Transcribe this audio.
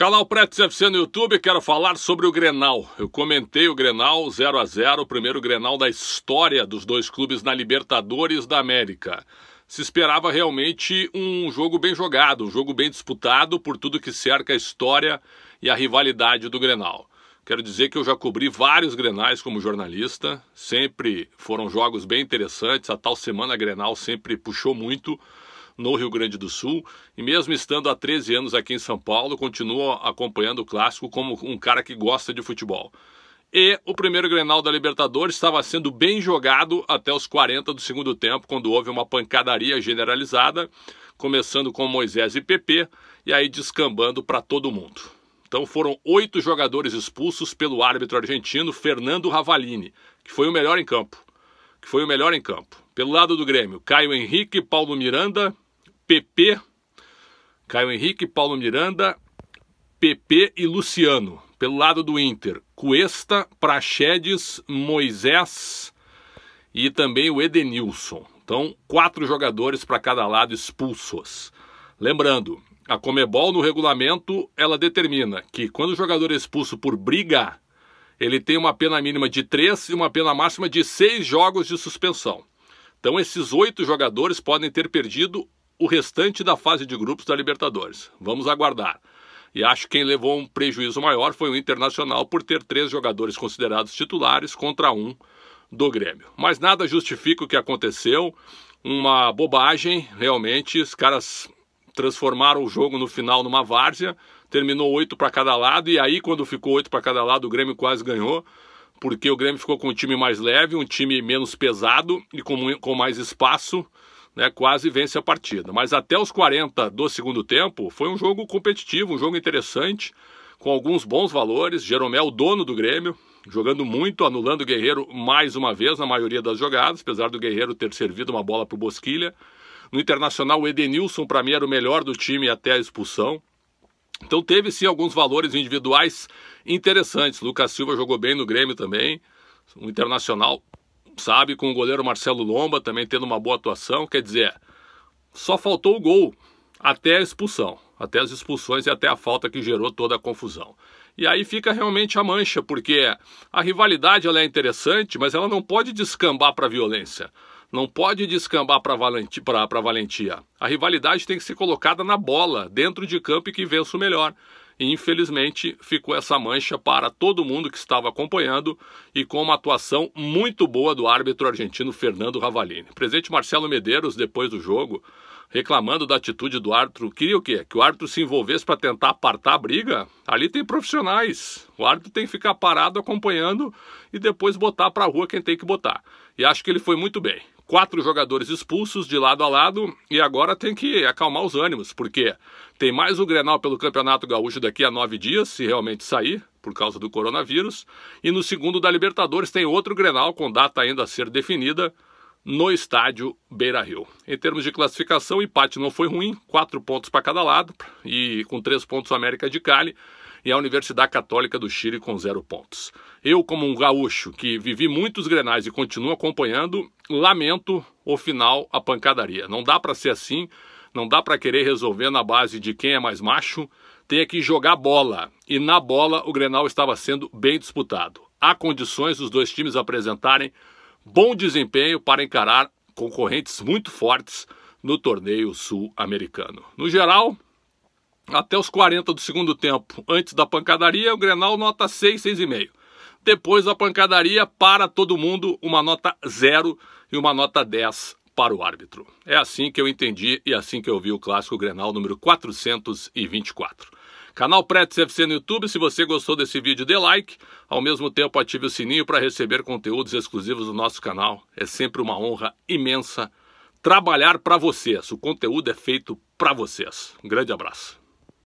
Canal Pretes FC no YouTube, quero falar sobre o Grenal. Eu comentei o Grenal 0 a 0 o primeiro Grenal da história dos dois clubes na Libertadores da América. Se esperava realmente um jogo bem jogado, um jogo bem disputado por tudo que cerca a história e a rivalidade do Grenal. Quero dizer que eu já cobri vários Grenais como jornalista, sempre foram jogos bem interessantes, a tal semana Grenal sempre puxou muito no Rio Grande do Sul e mesmo estando há 13 anos aqui em São Paulo, continua acompanhando o clássico como um cara que gosta de futebol. E o primeiro Grenal da Libertadores estava sendo bem jogado até os 40 do segundo tempo, quando houve uma pancadaria generalizada, começando com Moisés e PP, e aí descambando para todo mundo. Então foram oito jogadores expulsos pelo árbitro argentino Fernando Ravalini, que foi o melhor em campo. Que foi o melhor em campo. Pelo lado do Grêmio, Caio Henrique, Paulo Miranda, PP, Caio Henrique, Paulo Miranda, PP e Luciano. Pelo lado do Inter, Cuesta, Praxedes, Moisés e também o Edenilson. Então, quatro jogadores para cada lado expulsos. Lembrando, a Comebol no regulamento, ela determina que quando o jogador é expulso por briga, ele tem uma pena mínima de três e uma pena máxima de seis jogos de suspensão. Então, esses oito jogadores podem ter perdido o restante da fase de grupos da Libertadores. Vamos aguardar. E acho que quem levou um prejuízo maior foi o Internacional por ter três jogadores considerados titulares contra um do Grêmio. Mas nada justifica o que aconteceu. Uma bobagem, realmente. Os caras transformaram o jogo no final numa várzea. Terminou oito para cada lado. E aí, quando ficou oito para cada lado, o Grêmio quase ganhou. Porque o Grêmio ficou com um time mais leve, um time menos pesado e com, com mais espaço né, quase vence a partida. Mas até os 40 do segundo tempo, foi um jogo competitivo, um jogo interessante, com alguns bons valores. Jeromel, dono do Grêmio, jogando muito, anulando o Guerreiro mais uma vez na maioria das jogadas, apesar do Guerreiro ter servido uma bola para o Bosquilha. No Internacional, o Edenilson, para mim, era o melhor do time até a expulsão. Então teve sim alguns valores individuais interessantes. Lucas Silva jogou bem no Grêmio também. O Internacional sabe, com o goleiro Marcelo Lomba também tendo uma boa atuação. Quer dizer, só faltou o gol até a expulsão, até as expulsões e até a falta que gerou toda a confusão. E aí fica realmente a mancha, porque a rivalidade ela é interessante, mas ela não pode descambar para a violência. Não pode descambar para valenti, a valentia. A rivalidade tem que ser colocada na bola, dentro de campo e que vença o melhor. E infelizmente ficou essa mancha para todo mundo que estava acompanhando e com uma atuação muito boa do árbitro argentino Fernando Ravalini. presidente Marcelo Medeiros, depois do jogo, reclamando da atitude do árbitro, queria o quê? Que o árbitro se envolvesse para tentar apartar a briga? Ali tem profissionais. O árbitro tem que ficar parado acompanhando e depois botar para a rua quem tem que botar. E acho que ele foi muito bem. Quatro jogadores expulsos de lado a lado e agora tem que acalmar os ânimos, porque tem mais o Grenal pelo Campeonato Gaúcho daqui a nove dias, se realmente sair, por causa do coronavírus, e no segundo da Libertadores tem outro Grenal com data ainda a ser definida no estádio Beira Rio. Em termos de classificação, o empate não foi ruim, quatro pontos para cada lado, e com três pontos o América de Cali e a Universidade Católica do Chile com zero pontos. Eu, como um gaúcho que vivi muitos grenais e continuo acompanhando, lamento o final, a pancadaria. Não dá para ser assim, não dá para querer resolver na base de quem é mais macho, tem que jogar bola. E na bola o grenal estava sendo bem disputado. Há condições dos dois times apresentarem bom desempenho para encarar concorrentes muito fortes no torneio sul-americano. No geral, até os 40 do segundo tempo, antes da pancadaria, o Grenal nota 6, 6,5. Depois da pancadaria, para todo mundo, uma nota 0 e uma nota 10 para o árbitro. É assim que eu entendi e assim que eu vi o clássico Grenal número 424. Canal Pretz FC no YouTube, se você gostou desse vídeo, dê like. Ao mesmo tempo, ative o sininho para receber conteúdos exclusivos do nosso canal. É sempre uma honra imensa trabalhar para vocês. O conteúdo é feito para vocês. Um grande abraço.